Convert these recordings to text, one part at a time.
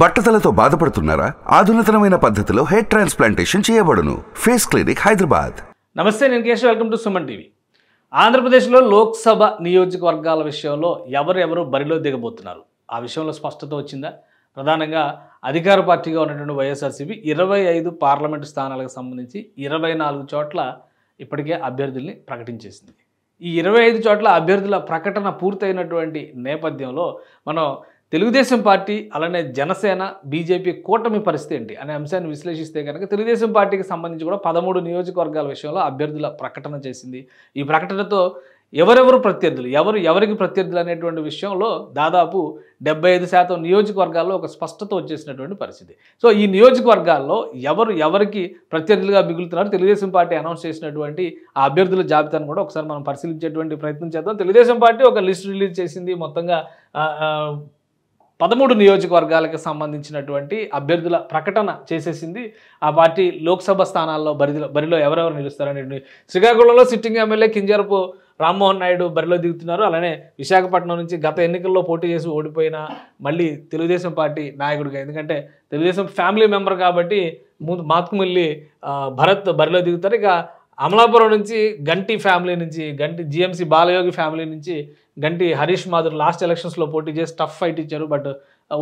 బట్టతలతో బాధపడుతున్నారా ఆధునితనమైన పద్ధతిలో హెయిర్ ట్రాన్స్ప్లాంటేషన్ చేయబడును ఫేస్ క్లినిక్ హైదరాబాద్ నమస్తే నేను Keshav welcome to Suman TV ఆంధ్రప్రదేశ్లో లోక్సభ నియోజకవర్గాల విషయంలో ఎవరెవరు బరిలో దిగబోతున్నారు ఆ విషయంలో స్పష్టత వచ్చిందా ప్రధానంగా అధికార పార్టీగా ఉన్నటువంటి వైఎస్ఆర్సీపీ ఇరవై ఐదు పార్లమెంటు స్థానాలకు సంబంధించి ఇరవై నాలుగు చోట్ల ఇప్పటికే అభ్యర్థుల్ని ప్రకటించేసింది ఈ ఇరవై ఐదు చోట్ల అభ్యర్థుల ప్రకటన పూర్తయినటువంటి నేపథ్యంలో మనం తెలుగుదేశం పార్టీ అలానే జనసేన బీజేపీ కూటమి పరిస్థితి ఏంటి అనే అంశాన్ని విశ్లేషిస్తే కనుక తెలుగుదేశం పార్టీకి సంబంధించి కూడా పదమూడు నియోజకవర్గాల విషయంలో అభ్యర్థుల ప్రకటన చేసింది ఈ ప్రకటనతో ఎవరెవరు ప్రత్యర్థులు ఎవరు ఎవరికి ప్రత్యర్థులు అనేటువంటి విషయంలో దాదాపు డెబ్బై ఐదు శాతం నియోజకవర్గాల్లో ఒక స్పష్టత వచ్చేసినటువంటి పరిస్థితి సో ఈ నియోజకవర్గాల్లో ఎవరు ఎవరికి ప్రత్యర్థులుగా మిగులుతున్నారు తెలుగుదేశం పార్టీ అనౌన్స్ చేసినటువంటి ఆ అభ్యర్థుల జాబితాను కూడా ఒకసారి మనం పరిశీలించేటువంటి ప్రయత్నం చేద్దాం తెలుగుదేశం పార్టీ ఒక లిస్ట్ రిలీజ్ చేసింది మొత్తంగా పదమూడు నియోజకవర్గాలకు సంబంధించినటువంటి అభ్యర్థుల ప్రకటన చేసేసింది ఆ పార్టీ లోక్సభ స్థానాల్లో బరిలో బరిలో ఎవరెవరు నిలుస్తారనేటువంటి శ్రీకాకుళంలో సిట్టింగ్ ఎమ్మెల్యే కింజరపు రామ్మోహన్ నాయుడు బరిలో దిగుతున్నారు అలానే విశాఖపట్నం నుంచి గత ఎన్నికల్లో పోటీ చేసి ఓడిపోయిన మళ్ళీ తెలుగుదేశం పార్టీ నాయకుడిగా ఎందుకంటే తెలుగుదేశం ఫ్యామిలీ మెంబర్ కాబట్టి ముందు మాత్కుమిల్లి భరత్ బరిలో దిగుతారు ఇక అమలాపురం నుంచి గంటి ఫ్యామిలీ నుంచి గంటి జిఎంసీ బాలయోగి ఫ్యామిలీ నుంచి గంటి హరీష్ మాధుర్ లాస్ట్ ఎలక్షన్స్లో పోటీ చేసి టఫ్ ఫైట్ ఇచ్చారు బట్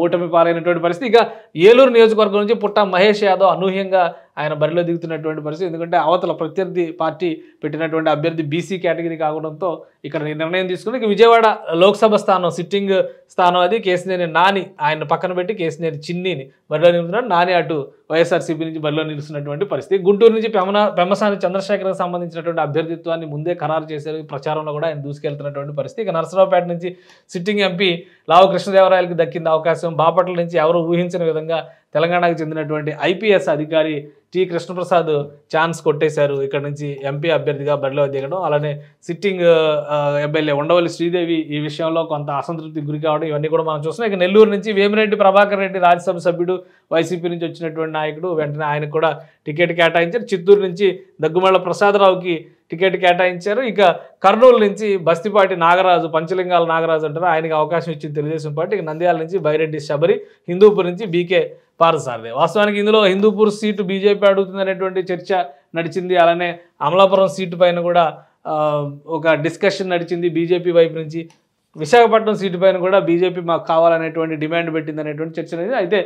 ఓటమి పాలైనటువంటి పరిస్థితి ఇక ఏలూరు నియోజకవర్గం నుంచి పుట్ట మహేష్ యాదవ్ అనూహ్యంగా ఆయన బరిలో దిగుతున్నటువంటి పరిస్థితి ఎందుకంటే అవతల ప్రత్యర్థి పార్టీ పెట్టినటువంటి అభ్యర్థి బీసీ కేటగిరీ కావడంతో ఇక్కడ నిర్ణయం తీసుకుని విజయవాడ లోక్సభ స్థానం సిట్టింగ్ స్థానం అది కేసినేని నాని ఆయన పక్కన పెట్టి కేసినేని చిన్నిని బరిలో నిలుపుతున్నాడు నాని అటు వైఎస్ఆర్సీపీ నుంచి బరిలో నిలుస్తున్నటువంటి పరిస్థితి గుంటూరు నుంచి పెమన పెమసాని చంద్రశేఖర్కి సంబంధించినటువంటి అభ్యర్థిత్వాన్ని ముందే ఖరారు చేశారు ప్రచారంలో కూడా ఆయన దూసుకెళ్తున్నటువంటి పరిస్థితి ఇక నరసరావుపేట నుంచి సిట్టింగ్ ఎంపీ లావు కృష్ణదేవరాయలకి దక్కింది అవకాశం బాపట్ల నుంచి ఎవరు ఊహించిన విధంగా తెలంగాణకు చెందినటువంటి ఐపీఎస్ అధికారి టి కృష్ణప్రసాద్ ఛాన్స్ కొట్టేశారు ఇక్కడ నుంచి ఎంపీ అభ్యర్థిగా బరిలో దిగడం అలానే సిట్టింగ్ ఎమ్మెల్యే ఉండవల్లి శ్రీదేవి ఈ విషయంలో కొంత అసంతృప్తి గురి కావడం ఇవన్నీ కూడా మనం చూస్తున్నాం ఇక నెల్లూరు నుంచి వేమిరెడ్డి ప్రభాకర్ రెడ్డి రాజ్యసభ సభ్యుడు వైసీపీ నుంచి వచ్చినటువంటి నాయకుడు వెంటనే ఆయనకు కూడా టికెట్ కేటాయించారు చిత్తూరు నుంచి దగ్గుమళ్ళ ప్రసాదరావుకి టికెట్ కేటాయించారు ఇక కర్నూలు నుంచి బస్తిపాటి నాగరాజు పంచలింగాల నాగరాజు అంటారు ఆయనకి అవకాశం ఇచ్చింది తెలుగుదేశం పార్టీ ఇక నంద్యాల నుంచి బైరెడ్డి శబరి హిందూపూర్ నుంచి బీకే పారసారథి వాస్తవానికి ఇందులో హిందూపూర్ సీటు బీజేపీ అడుగుతుంది అనేటువంటి చర్చ నడిచింది అలానే అమలాపురం సీటు పైన కూడా ఒక డిస్కషన్ నడిచింది బీజేపీ వైపు నుంచి విశాఖపట్నం సీటు పైన కూడా బీజేపీ మాకు కావాలనేటువంటి డిమాండ్ పెట్టింది అనేటువంటి చర్చ అనేది అయితే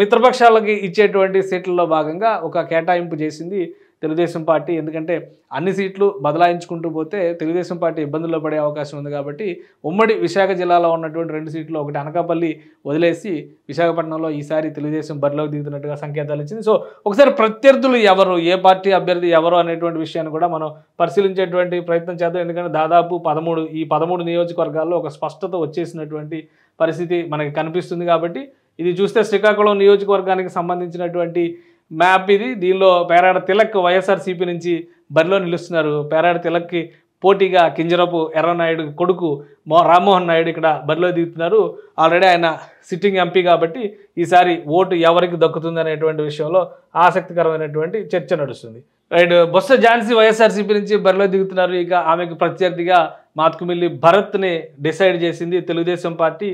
మిత్రపక్షాలకి ఇచ్చేటువంటి సీట్లలో భాగంగా ఒక కేటాయింపు చేసింది తెలుగుదేశం పార్టీ ఎందుకంటే అన్ని సీట్లు బదలాయించుకుంటూ పోతే తెలుగుదేశం పార్టీ ఇబ్బందుల్లో పడే అవకాశం ఉంది కాబట్టి ఉమ్మడి విశాఖ జిల్లాలో ఉన్నటువంటి రెండు సీట్లు ఒకటి అనకాపల్లి వదిలేసి విశాఖపట్నంలో ఈసారి తెలుగుదేశం బరిలోకి దిగుతున్నట్టుగా సంకేతాలు ఇచ్చింది సో ఒకసారి ప్రత్యర్థులు ఎవరు ఏ పార్టీ అభ్యర్థి ఎవరు అనేటువంటి విషయాన్ని కూడా మనం పరిశీలించేటువంటి ప్రయత్నం చేద్దాం ఎందుకంటే దాదాపు పదమూడు ఈ పదమూడు నియోజకవర్గాల్లో ఒక స్పష్టత వచ్చేసినటువంటి పరిస్థితి మనకి కనిపిస్తుంది కాబట్టి ఇది చూస్తే శ్రీకాకుళం నియోజకవర్గానికి సంబంధించినటువంటి మ్యాప్ ఇది దీనిలో పేరాడ తిలక్ వైఎస్ఆర్సీపీ నుంచి బరిలో నిలుస్తున్నారు పేరాడ తిలక్కి పోటీగా కింజరపు ఎర్రనాయుడు కొడుకు మో రామ్మోహన్ నాయుడు ఇక్కడ బరిలో దిగుతున్నారు ఆల్రెడీ ఆయన సిట్టింగ్ ఎంపీ కాబట్టి ఈసారి ఓటు ఎవరికి దక్కుతుంది అనేటువంటి విషయంలో ఆసక్తికరమైనటువంటి చర్చ నడుస్తుంది రైట్ బొత్స ఝాన్సీ వైఎస్ఆర్సీపీ నుంచి బరిలో దిగుతున్నారు ఇక ఆమెకు ప్రత్యర్థిగా మాతకుమిల్లి భరత్ని డిసైడ్ చేసింది Telugu Desam party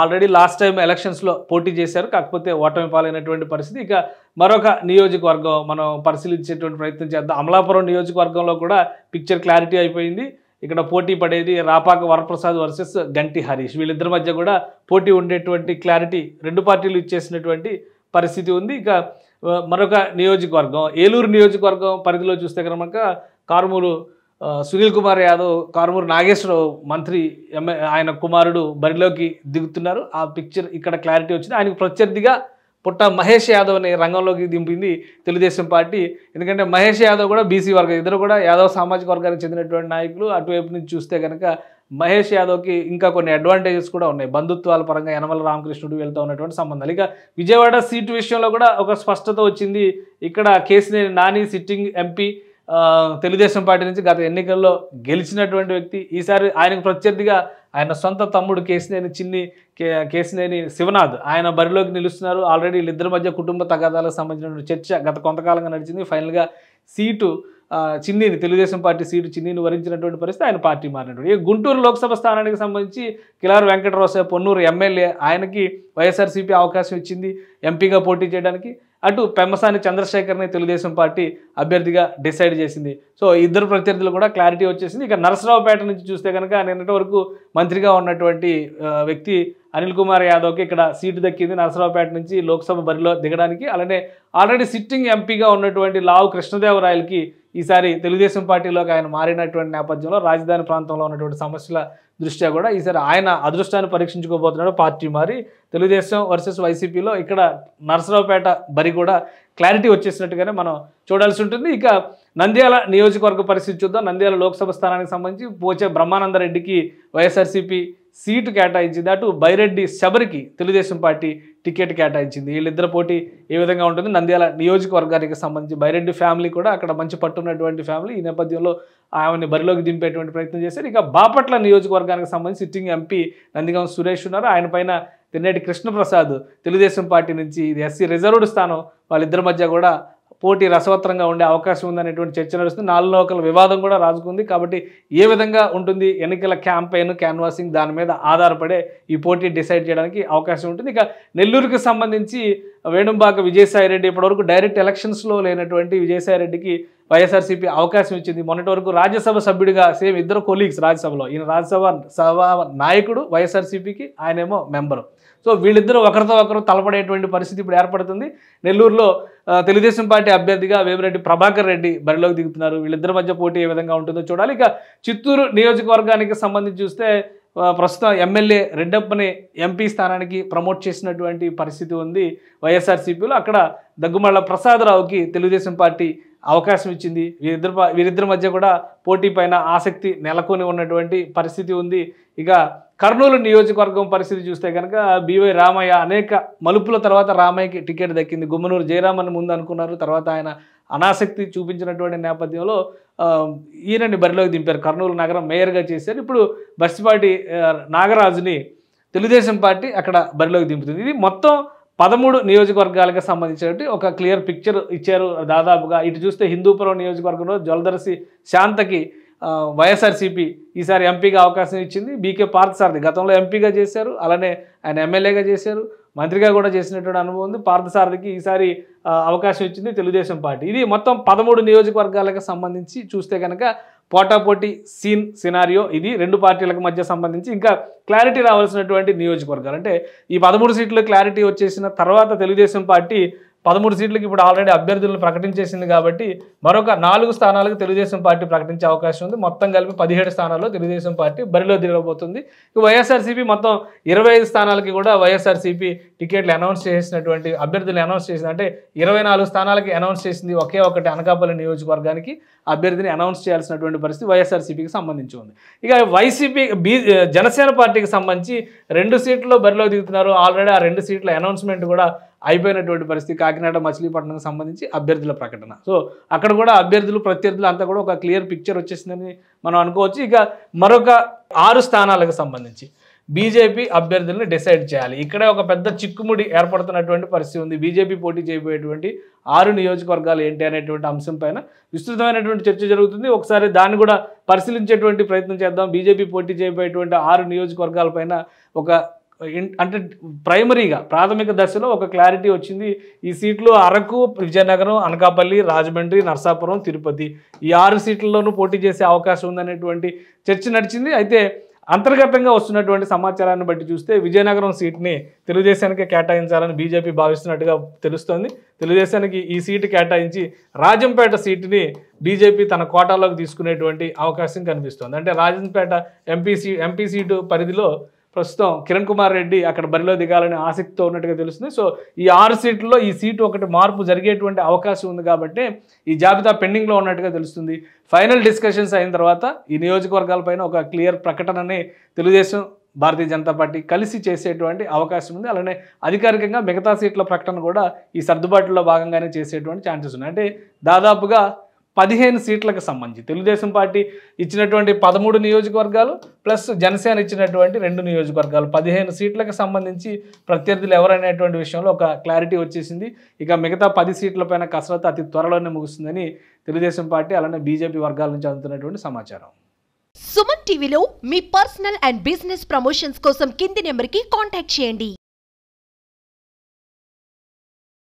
already last time ఎలక్షన్స్లో పోటీ చేశారు కాకపోతే ఓటమి పాలైనటువంటి పరిస్థితి ఇక మరొక నియోజకవర్గం మనం పరిశీలించేటువంటి ప్రయత్నం చేద్దాం అమలాపురం నియోజకవర్గంలో కూడా పిక్చర్ క్లారిటీ అయిపోయింది ఇక్కడ పోటీ పడేది రాపాక వరప్రసాద్ వర్సెస్ గంటి హరీష్ వీళ్ళిద్దరి మధ్య కూడా పోటీ ఉండేటువంటి క్లారిటీ రెండు పార్టీలు ఇచ్చేసినటువంటి పరిస్థితి ఉంది ఇక మరొక నియోజకవర్గం ఏలూరు నియోజకవర్గం పరిధిలో చూస్తే కనుక కారుమూరు సునీల్ కుమార్ యాదవ్ కారుమూరు నాగేశ్వరరావు మంత్రి ఆయన కుమారుడు బరిలోకి దిగుతున్నారు ఆ పిక్చర్ ఇక్కడ క్లారిటీ వచ్చింది ఆయనకు ప్రత్యర్థిగా పుట్ట మహేష్ యాదవ్ అనే రంగంలోకి దింపింది తెలుగుదేశం పార్టీ ఎందుకంటే మహేష్ యాదవ్ కూడా బీసీ వర్గం ఇద్దరు కూడా యాదవ్ సామాజిక వర్గానికి చెందినటువంటి నాయకులు అటువైపు నుంచి చూస్తే కనుక మహేష్ యాదవ్కి ఇంకా కొన్ని అడ్వాంటేజెస్ కూడా ఉన్నాయి బంధుత్వాల పరంగా యనమల రామకృష్ణుడు వెళ్తూ ఉన్నటువంటి సంబంధాలు ఇక విజయవాడ సీటు విషయంలో కూడా ఒక స్పష్టత వచ్చింది ఇక్కడ Kesineni Nani sitting MP Telugu Desam party నుంచి గత ఎన్నికల్లో గెలిచినటువంటి వ్యక్తి ఈసారి ఆయనకు ప్రత్యర్థిగా ఆయన సొంత తమ్ముడు కేసినేని చిన్ని కేసినేని శివనాథ్ ఆయన బరిలోకి నిలుస్తున్నారు ఆల్రెడీ వీళ్ళిద్దరి మధ్య కుటుంబ తగాదాలకు సంబంధించిన చర్చ గత కొంతకాలంగా నడిచింది ఫైనల్గా సీటు చిన్నీని తెలుగుదేశం పార్టీ సీటు చిన్నీని వరించినటువంటి పరిస్థితి ఆయన పార్టీ మారినటువంటి ఈ గుంటూరు లోక్సభ స్థానానికి సంబంధించి కిలారు వెంకటరావు పొన్నూరు ఎమ్మెల్యే ఆయనకి వైఎస్ఆర్సీపీ అవకాశం ఇచ్చింది ఎంపీగా పోటీ చేయడానికి అటు పెమ్మసాని చంద్రశేఖర్ని తెలుగుదేశం పార్టీ అభ్యర్థిగా డిసైడ్ చేసింది సో ఇద్దరు ప్రత్యర్థులు కూడా క్లారిటీ వచ్చేసింది ఇక నరసరావుపేట నుంచి చూస్తే కనుక నిన్నటి వరకు మంత్రిగా ఉన్నటువంటి వ్యక్తి అనిల్ కుమార్ యాదవ్కి ఇక్కడ సీటు దక్కింది నరసరావుపేట నుంచి లోక్సభ బరిలో దిగడానికి అలానే ఆల్రెడీ సిట్టింగ్ ఎంపీగా ఉన్నటువంటి లావు కృష్ణదేవరాయలకి ఈసారి తెలుగుదేశం పార్టీలోకి ఆయన మారినటువంటి నేపథ్యంలో రాజధాని ప్రాంతంలో ఉన్నటువంటి సమస్యల దృష్ట్యా కూడా ఈసారి ఆయన అదృష్టాన్ని పరీక్షించుకోబోతున్నాడు పార్టీ మారి తెలుగుదేశం వర్సెస్ వైసీపీలో ఇక్కడ నరసరావుపేట బరి కూడా క్లారిటీ వచ్చేసినట్టుగానే మనం చూడాల్సి ఉంటుంది ఇక నంద్యాల నియోజకవర్గ పరిస్థితి చూద్దాం నంద్యాల లోక్సభ స్థానానికి సంబంధించి పోచే బ్రహ్మానందరెడ్డికి వైఎస్ఆర్సీపీ సీటు కేటాయించింది అటు బైరెడ్డి శబరికి తెలుగుదేశం పార్టీ టికెట్ కేటాయించింది వీళ్ళిద్దరు పోటీ ఏ విధంగా ఉంటుంది నంద్యాల నియోజకవర్గానికి సంబంధించి బైరెడ్డి ఫ్యామిలీ కూడా అక్కడ మంచి పట్టున్నటువంటి ఫ్యామిలీ ఈ నేపథ్యంలో ఆమెని బరిలోకి దింపేటువంటి ప్రయత్నం చేశారు ఇక బాపట్ల నియోజకవర్గానికి సంబంధించి సిట్టింగ్ ఎంపీ నందిగం సురేష్ ఉన్నారు ఆయన పైన తిన్నటి కృష్ణప్రసాద్ తెలుగుదేశం పార్టీ నుంచి ఇది ఎస్సీ రిజర్వ్డ్ స్థానం వాళ్ళిద్దరి మధ్య కూడా పోటీ రసవత్తరంగా ఉండే అవకాశం ఉందనేటువంటి చర్చ నడుస్తుంది నాలుగు లోకల వివాదం కూడా రాజుకుంది కాబట్టి ఏ విధంగా ఉంటుంది ఎన్నికల క్యాంపెయిన్ క్యాన్వాసింగ్ దాని మీద ఆధారపడే ఈ పోటీ డిసైడ్ చేయడానికి అవకాశం ఉంటుంది ఇక నెల్లూరుకి సంబంధించి వేణుంబాక విజయసాయిరెడ్డి ఇప్పటివరకు డైరెక్ట్ ఎలక్షన్స్లో లేనటువంటి విజయసాయిరెడ్డికి వైఎస్ఆర్సీపీ అవకాశం ఇచ్చింది మొన్నటి వరకు రాజ్యసభ సభ్యుడిగా సేమ్ ఇద్దరు కొలీగ్స్ రాజ్యసభలో ఈయన రాజ్యసభ సభ నాయకుడు వైఎస్ఆర్సీపీకి ఆయనేమో మెంబరు సో వీళ్ళిద్దరూ ఒకరితో ఒకరు తలపడేటువంటి పరిస్థితి ఇప్పుడు ఏర్పడుతుంది నెల్లూరులో తెలుగుదేశం పార్టీ అభ్యర్థిగా వేమిరెడ్డి ప్రభాకర్ రెడ్డి బరిలోకి దిగుతున్నారు వీళ్ళిద్దరి మధ్య పోటీ ఏ విధంగా ఉంటుందో చూడాలి ఇక చిత్తూరు నియోజకవర్గానికి సంబంధించి చూస్తే ప్రస్తుతం ఎమ్మెల్యే రెడ్డప్పని ఎంపీ స్థానానికి ప్రమోట్ చేసినటువంటి పరిస్థితి ఉంది వైఎస్ఆర్సీపీలో అక్కడ దగ్గుమళ్ళ ప్రసాదరావుకి తెలుగుదేశం పార్టీ అవకాశం ఇచ్చింది వీరిద్దరు వీరిద్దరి మధ్య కూడా పోటీ పైన ఆసక్తి నెలకొని ఉన్నటువంటి పరిస్థితి ఉంది ఇక కర్నూలు నియోజకవర్గం పరిస్థితి చూస్తే కనుక బీవై రామయ్య అనేక మలుపుల తర్వాత రామయ్యకి టికెట్ దక్కింది గుమ్మనూరు జయరామన్ ముందు అనుకున్నారు తర్వాత ఆయన అనాసక్తి చూపించినటువంటి నేపథ్యంలో ఈయనని బరిలోకి దింపారు కర్నూలు నగరం మేయర్గా చేశారు ఇప్పుడు బస్సిపాటి నాగరాజుని తెలుగుదేశం పార్టీ అక్కడ బరిలోకి దింపుతుంది ఇది మొత్తం పదమూడు నియోజకవర్గాలకు సంబంధించినటువంటి ఒక క్లియర్ పిక్చర్ ఇచ్చారు దాదాపుగా ఇటు చూస్తే హిందూపురం నియోజకవర్గంలో జలదర్శి శాంతకి వైఎస్ఆర్సీపీ ఈసారి ఎంపీగా అవకాశం ఇచ్చింది బీకే పార్థసారథి గతంలో ఎంపీగా చేశారు అలానే ఆయన ఎమ్మెల్యేగా చేశారు మంత్రిగా కూడా చేసినటువంటి అనుభవం ఉంది పార్థసారథికి ఈసారి అవకాశం ఇచ్చింది తెలుగుదేశం పార్టీ ఇది మొత్తం పదమూడు నియోజకవర్గాలకు సంబంధించి చూస్తే కనుక పోటాపోటీ సీన్ సినారియో ఇది రెండు పార్టీలకు మధ్య సంబంధించి ఇంకా క్లారిటీ రావాల్సినటువంటి నియోజకవర్గాలు అంటే ఈ పదమూడు సీట్లు క్లారిటీ వచ్చేసిన తర్వాత తెలుగుదేశం పార్టీ పదమూడు సీట్లకు ఇప్పుడు ఆల్రెడీ అభ్యర్థులను ప్రకటించేసింది కాబట్టి మరొక నాలుగు స్థానాలకు తెలుగుదేశం పార్టీ ప్రకటించే అవకాశం ఉంది మొత్తం కలిపి పదిహేడు స్థానాల్లో తెలుగుదేశం పార్టీ బరిలో దిగబోతుంది వైఎస్ఆర్సీపీ మొత్తం ఇరవై స్థానాలకి కూడా వైఎస్ఆర్సీపీ టికెట్లు అనౌన్స్ చేసినటువంటి అభ్యర్థులు అనౌన్స్ చేసింది అంటే ఇరవై స్థానాలకి అనౌన్స్ చేసింది ఒకే ఒకటి అనకాపల్లి నియోజకవర్గానికి అభ్యర్థిని అనౌన్స్ చేయాల్సినటువంటి పరిస్థితి వైఎస్ఆర్సీపీకి సంబంధించి ఉంది ఇక వైసీపీ బీ జనసేన పార్టీకి సంబంధించి రెండు సీట్లు బరిలో దిగుతున్నారు ఆల్రెడీ ఆ రెండు సీట్ల అనౌన్స్మెంట్ కూడా అయిపోయినటువంటి పరిస్థితి కాకినాడ మచిలీపట్నంకి సంబంధించి అభ్యర్థుల ప్రకటన సో అక్కడ కూడా అభ్యర్థులు ప్రత్యర్థులు అంతా కూడా ఒక క్లియర్ పిక్చర్ వచ్చేసిందని మనం అనుకోవచ్చు ఇక మరొక ఆరు స్థానాలకు సంబంధించి బీజేపీ అభ్యర్థులను డిసైడ్ చేయాలి ఇక్కడే ఒక పెద్ద చిక్కుముడి ఏర్పడుతున్నటువంటి పరిస్థితి ఉంది బీజేపీ పోటీ చేయబోయేటువంటి ఆరు నియోజకవర్గాలు ఏంటి అనేటువంటి అంశం పైన విస్తృతమైనటువంటి చర్చ జరుగుతుంది ఒకసారి దాన్ని కూడా పరిశీలించేటువంటి ప్రయత్నం చేద్దాం బీజేపీ పోటీ చేయబోయేటువంటి ఆరు నియోజకవర్గాలపైన ఒక అంటే ప్రైమరీగా ప్రాథమిక దశలో ఒక క్లారిటీ వచ్చింది ఈ సీట్లు అరకు విజయనగరం అనకాపల్లి రాజమండ్రి నర్సాపురం తిరుపతి ఈ ఆరు సీట్లలోనూ పోటీ చేసే అవకాశం ఉందనేటువంటి చర్చ నడిచింది అయితే అంతర్గతంగా వస్తున్నటువంటి సమాచారాన్ని బట్టి చూస్తే విజయనగరం సీట్ని తెలుగుదేశానికి కేటాయించాలని బీజేపీ భావిస్తున్నట్టుగా తెలుస్తోంది తెలుగుదేశానికి ఈ సీటు కేటాయించి రాజంపేట సీటుని బీజేపీ తన కోటాలోకి తీసుకునేటువంటి అవకాశం కనిపిస్తోంది అంటే రాజంపేట ఎంపీ సీ ఎంపీ సీటు పరిధిలో ప్రస్తుతం కిరణ్ కుమార్ రెడ్డి అక్కడ బరిలో దిగాలని ఆసక్తితో ఉన్నట్టుగా తెలుస్తుంది సో ఈ ఆరు సీట్లలో ఈ సీటు ఒకటి మార్పు జరిగేటువంటి అవకాశం ఉంది కాబట్టి ఈ జాబితా పెండింగ్లో ఉన్నట్టుగా తెలుస్తుంది ఫైనల్ డిస్కషన్స్ అయిన తర్వాత ఈ నియోజకవర్గాలపైన ఒక క్లియర్ ప్రకటనని తెలుగుదేశం భారతీయ జనతా పార్టీ కలిసి చేసేటువంటి అవకాశం ఉంది అలానే అధికారికంగా మిగతా సీట్ల ప్రకటన కూడా ఈ సర్దుబాటులో భాగంగానే చేసేటువంటి ఛాన్సెస్ ఉన్నాయి అంటే దాదాపుగా పదిహేను సీట్లకు సంబంధించి తెలుగుదేశం పార్టీ ఇచ్చినటువంటి పదమూడు నియోజకవర్గాలు ప్లస్ జనసేన ఇచ్చినటువంటి రెండు నియోజకవర్గాలు పదిహేను సీట్లకు సంబంధించి ప్రత్యర్థులు ఎవరనేటువంటి విషయంలో ఒక క్లారిటీ వచ్చేసింది ఇక మిగతా పది సీట్లపైన కసరత్తు అతి త్వరలోనే ముగుస్తుందని తెలుగుదేశం పార్టీ అలానే బీజేపీ వర్గాల నుంచి అందుతున్నటువంటి సమాచారం సుమన్ టీవీలో మీ పర్సనల్ అండ్ బిజినెస్ ప్రమోషన్స్ కోసం కింది నెంబర్కి కాంటాక్ట్ చేయండి